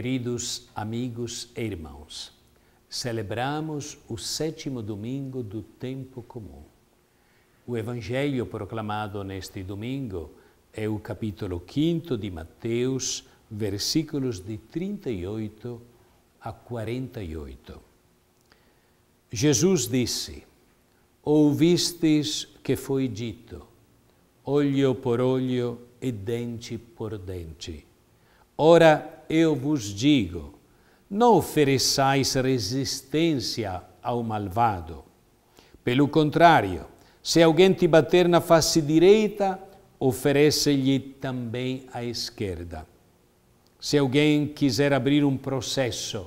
Queridos amigos e irmãos, celebramos o sétimo domingo do tempo comum. O evangelho proclamado neste domingo é o capítulo 5 de Mateus, versículos de 38 a 48. Jesus disse: Ouvistes que foi dito, olho por olho e dente por dente. Ora, eu vos digo: não ofereçais resistência ao malvado. Pelo contrário, se alguém te bater na face direita, oferece-lhe também a esquerda. Se alguém quiser abrir um processo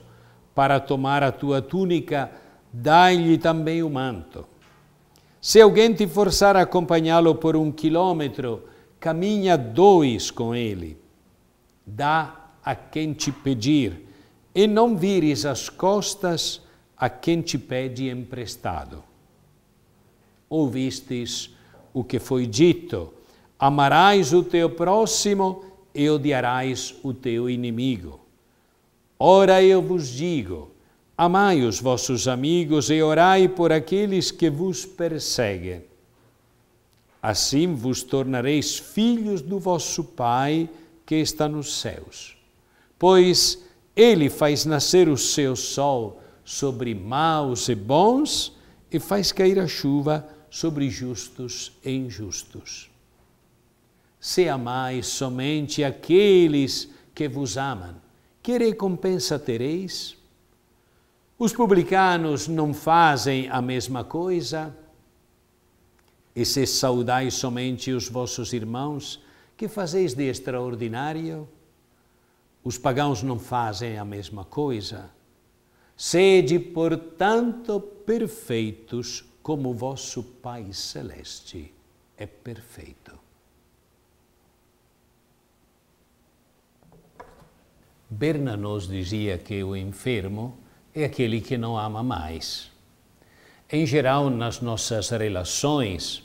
para tomar a tua túnica, dá-lhe também o manto. Se alguém te forçar a acompanhá-lo por um quilômetro, caminha dois com ele. Dá a quem te pedir, e não vires as costas a quem te pede emprestado. Ouvistes o que foi dito: amarás o teu próximo e odiarás o teu inimigo. Ora eu vos digo: amai os vossos amigos e orai por aqueles que vos perseguem. Assim vos tornareis filhos do vosso Pai que está nos céus. Pois ele faz nascer o seu sol sobre maus e bons e faz cair a chuva sobre justos e injustos. Se amais somente aqueles que vos amam, que recompensa tereis? Os publicanos não fazem a mesma coisa? E se saudais somente os vossos irmãos, que fazeis de extraordinário? Os pagãos não fazem a mesma coisa. Sede, portanto, perfeitos, como vosso Pai Celeste é perfeito. Bernanos dizia que o enfermo é aquele que não ama mais. Em geral, nas nossas relações,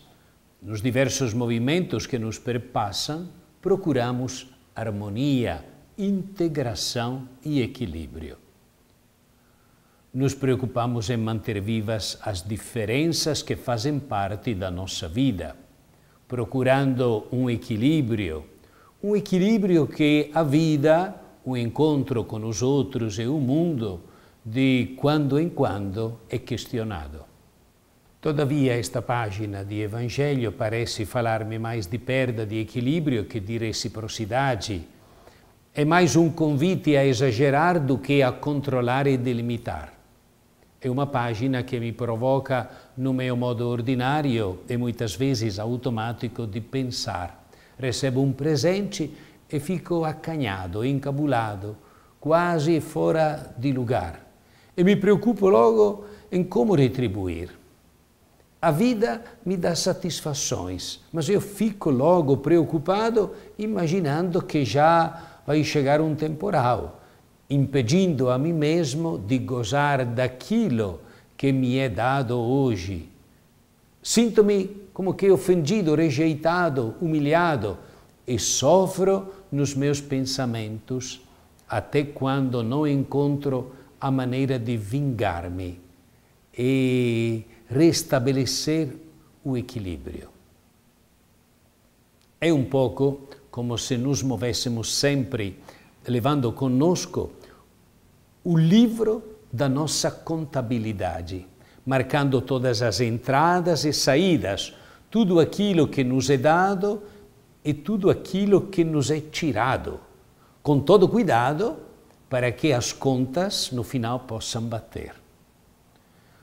nos diversos movimentos que nos perpassam, procuramos harmonia, integração e equilíbrio. Nos preocupamos em manter vivas as diferenças que fazem parte da nossa vida, procurando um equilíbrio, um equilíbrio que a vida, o encontro com os outros e o mundo, de quando em quando é questionado. Todavia, esta página de Evangelho parece falar-me mais de perda de equilíbrio que de reciprocidade. É mais um convite a exagerar do que a controlar e delimitar. É uma página que me provoca, no meu modo ordinário e muitas vezes automático, de pensar. Recebo um presente e fico acanhado, encabulado, quase fora de lugar. E me preocupo logo em como retribuir. A vida me dá satisfações, mas eu fico logo preocupado imaginando que já vai chegar um temporal, impedindo a mim mesmo de gozar daquilo que me é dado hoje. Sinto-me como que ofendido, rejeitado, humilhado e sofro nos meus pensamentos até quando não encontro a maneira de vingar-me. E restabelecer o equilíbrio. É um pouco como se nos movêssemos sempre levando conosco o livro da nossa contabilidade, marcando todas as entradas e saídas, tudo aquilo que nos é dado e tudo aquilo que nos é tirado, com todo cuidado para que as contas no final possam bater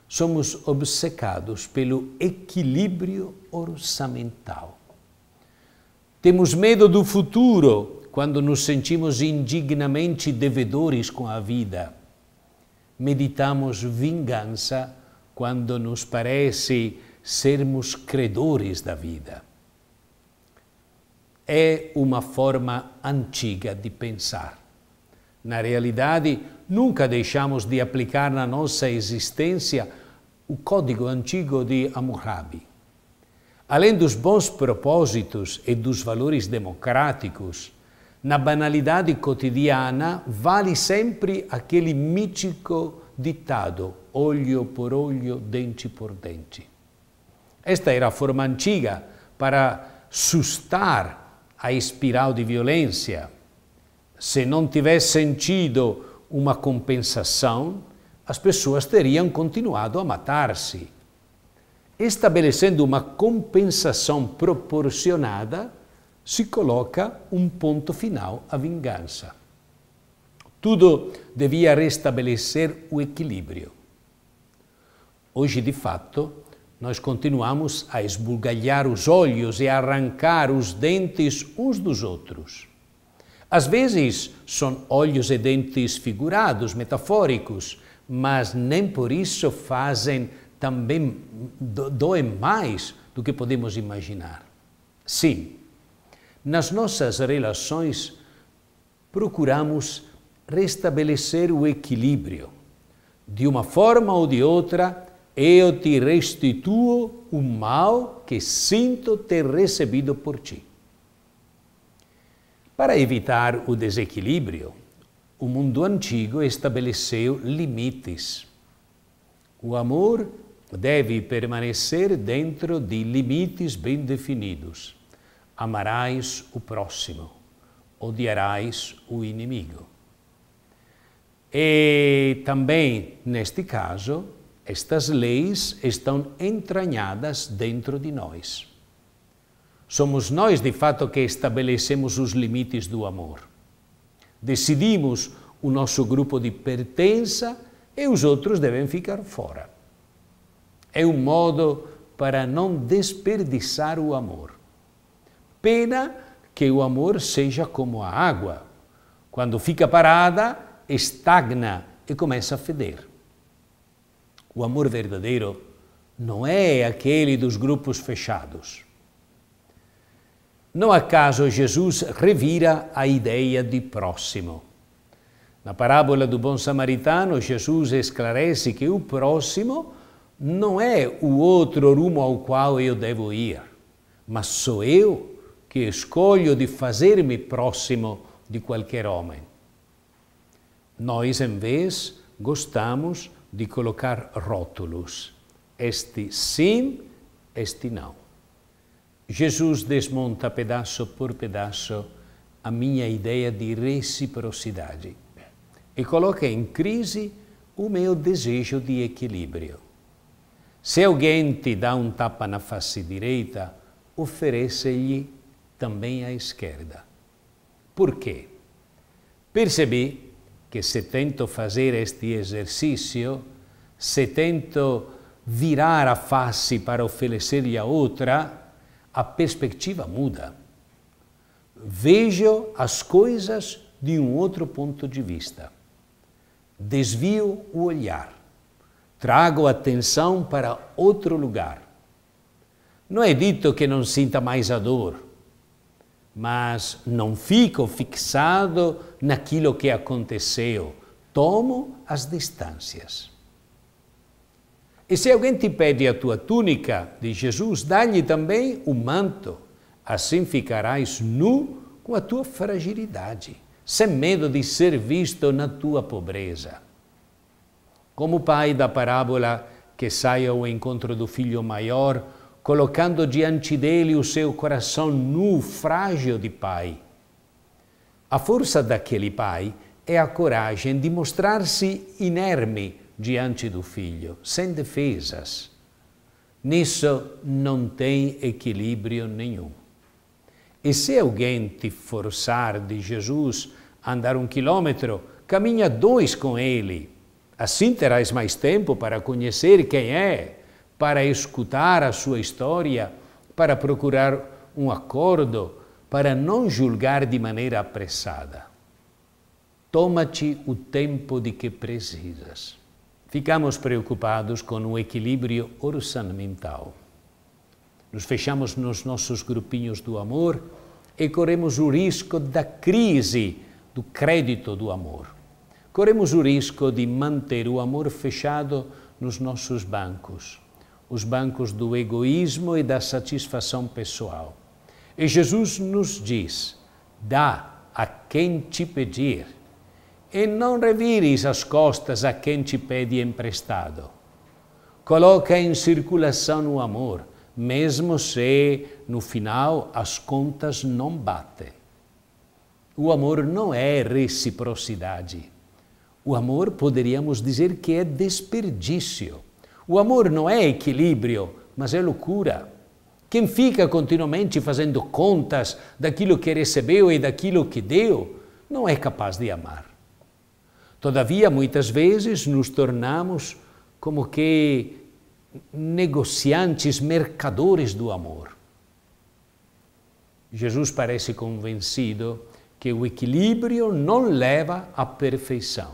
somos obcecados pelo equilíbrio orçamental. Temos medo do futuro quando nos sentimos indignamente devedores com a vida. Meditamos vingança quando nos parece sermos credores da vida. É uma forma antiga de pensar na realidade, nunca deixamos de aplicar na nossa existência o código antigo de Hammurabi. Além dos bons propósitos e dos valores democráticos, na banalidade cotidiana vale sempre aquele mítico ditado: olho por olho, dente por dente. Esta era a forma antiga para sustar a espiral de violência, se não tivesse sentido uma compensação, as pessoas teriam continuado a matar-se. Estabelecendo uma compensação proporcionada, se coloca um ponto final à vingança. Tudo devia restabelecer o equilíbrio. Hoje, de fato, nós continuamos a esbugalhar os olhos e a arrancar os dentes uns dos outros. Às vezes são olhos e dentes figurados, metafóricos, mas nem por isso fazem também doem mais do que podemos imaginar. Sim, nas nossas relações procuramos restabelecer o equilíbrio. De uma forma ou de outra, eu te restituo o mal que sinto ter recebido por ti. Para evitar o desequilíbrio, o mundo antigo estabeleceu limites. O amor deve permanecer dentro de limites bem definidos. Amarás o próximo, odiarás o inimigo. E também, neste caso, estas leis estão entranhadas dentro de nós. Somos nós, de fato, que estabelecemos os limites do amor. Decidimos o nosso grupo de pertença e os outros devem ficar fora. É um modo para não desperdiçar o amor. Pena que o amor seja como a água. Quando fica parada, estagna e começa a feder. O amor verdadeiro não é aquele dos grupos fechados. Não acaso Jesus revira a ideia de próximo. Na parábola do bom samaritano, Jesus esclarece que o próximo não é o outro rumo ao qual eu devo ir, mas sou eu que escolho de fazer-me próximo de qualquer homem. Nós, em vez, gostamos de colocar rótulos. Este sim, este não. Jesus desmonta pedaço por pedaço a minha ideia de reciprocidade e coloca em crise o meu desejo de equilíbrio. Se alguém te dá um tapa na face direita, oferece-lhe também a esquerda. Por quê? Percebi que se tento fazer este exercício, se tento virar a face para oferecer-lhe a outra, a perspectiva muda. Vejo as coisas de um outro ponto de vista. Desvio o olhar. Trago a atenção para outro lugar. Não é dito que não sinta mais a dor, mas não fico fixado naquilo que aconteceu. Tomo as distâncias. E se alguém te pede a tua túnica de Jesus, dá-lhe também o manto. Assim ficarás nu com a tua fragilidade, sem medo de ser visto na tua pobreza. Como o pai da parábola que sai ao encontro do filho maior, colocando diante dele o seu coração nu, frágil de pai. A força daquele pai é a coragem de mostrar-se inerme diante do filho, sem defesas. Nisso não tem equilíbrio nenhum. E se alguém te forçar de Jesus a andar um quilômetro, caminha dois com ele. Assim terás mais tempo para conhecer quem é, para escutar a sua história, para procurar um acordo, para não julgar de maneira apressada. Toma-te o tempo de que precisas ficamos preocupados com o equilíbrio orçamental. Nos fechamos nos nossos grupinhos do amor e corremos o risco da crise do crédito do amor. Corremos o risco de manter o amor fechado nos nossos bancos, os bancos do egoísmo e da satisfação pessoal. E Jesus nos diz: dá a quem te pedir e non reviris as costas a quem te pede emprestado. Coloca em circulação o amor, mesmo se no final as contas não batem. O amor não é reciprocidade. O amor poderíamos dizer que é desperdício. O amor não é equilíbrio, mas é loucura. Quem fica continuamente fazendo contas daquilo que recebeu e daquilo que deu, não é capaz de amar. Todavia, muitas vezes nos tornamos como que negociantes, mercadores do amor. Jesus parece convencido que o equilíbrio não leva à perfeição.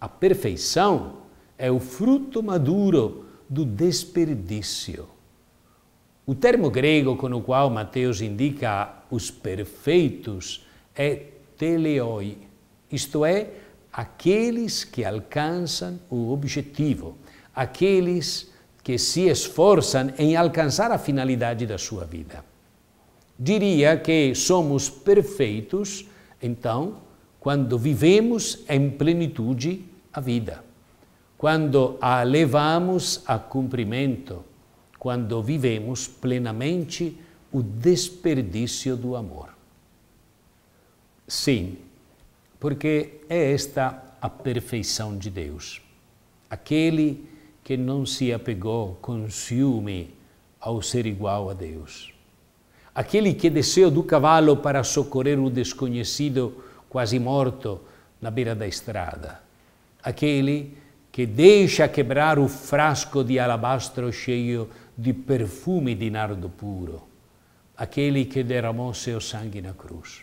A perfeição é o fruto maduro do desperdício. O termo grego com o qual Mateus indica os perfeitos é teleoi, isto é, aqueles que alcançam o objetivo, aqueles que se esforçam em alcançar a finalidade da sua vida. Diria que somos perfeitos, então, quando vivemos em plenitude a vida, quando a levamos a cumprimento, quando vivemos plenamente o desperdício do amor. Sim, porque é esta a perfeição de Deus. Aquele que não se apegou com ciúme ao ser igual a Deus. Aquele que desceu do cavalo para socorrer o desconhecido quase morto na beira da estrada. Aquele que deixa quebrar o frasco de alabastro cheio de perfume de nardo puro. Aquele que derramou seu sangue na cruz.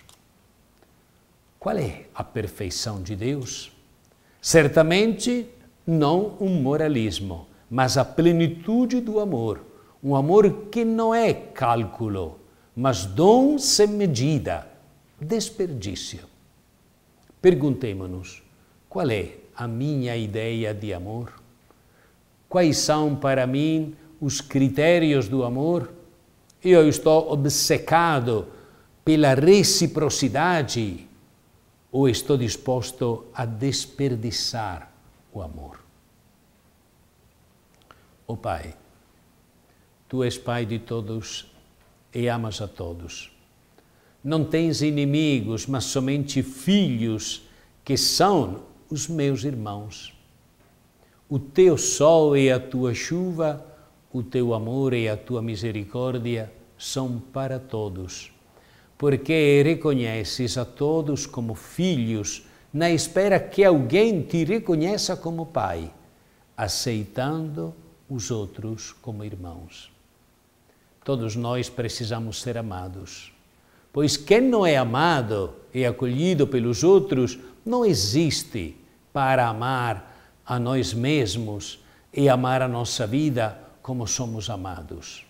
Qual é a perfeição de Deus? Certamente não um moralismo, mas a plenitude do amor. Um amor que não é cálculo, mas dom sem medida, desperdício. Perguntemo-nos: qual é a minha ideia de amor? Quais são para mim os critérios do amor? Eu estou obcecado pela reciprocidade ou estou disposto a desperdiçar o amor? Ó oh, Pai, Tu és Pai de todos e amas a todos. Não tens inimigos, mas somente filhos que são os meus irmãos. O teu sol e a tua chuva, o teu amor e a tua misericórdia são para todos porque reconheces a todos como filhos, na espera que alguém te reconheça como pai, aceitando os outros como irmãos. Todos nós precisamos ser amados, pois quem não é amado e acolhido pelos outros não existe para amar a nós mesmos e amar a nossa vida como somos amados.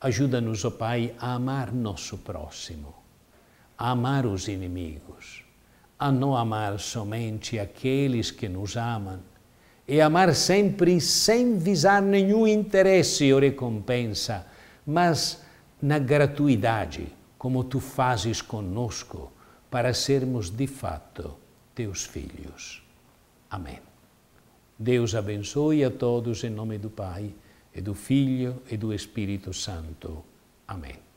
Ajuda-nos, ó oh Pai, a amar nosso próximo, a amar os inimigos, a não amar somente aqueles que nos amam, e amar sempre sem visar nenhum interesse ou recompensa, mas na gratuidade, como tu fazes conosco, para sermos de fato teus filhos. Amém. Deus abençoe a todos em nome do Pai e do Figlio e do Spirito Santo. Amen.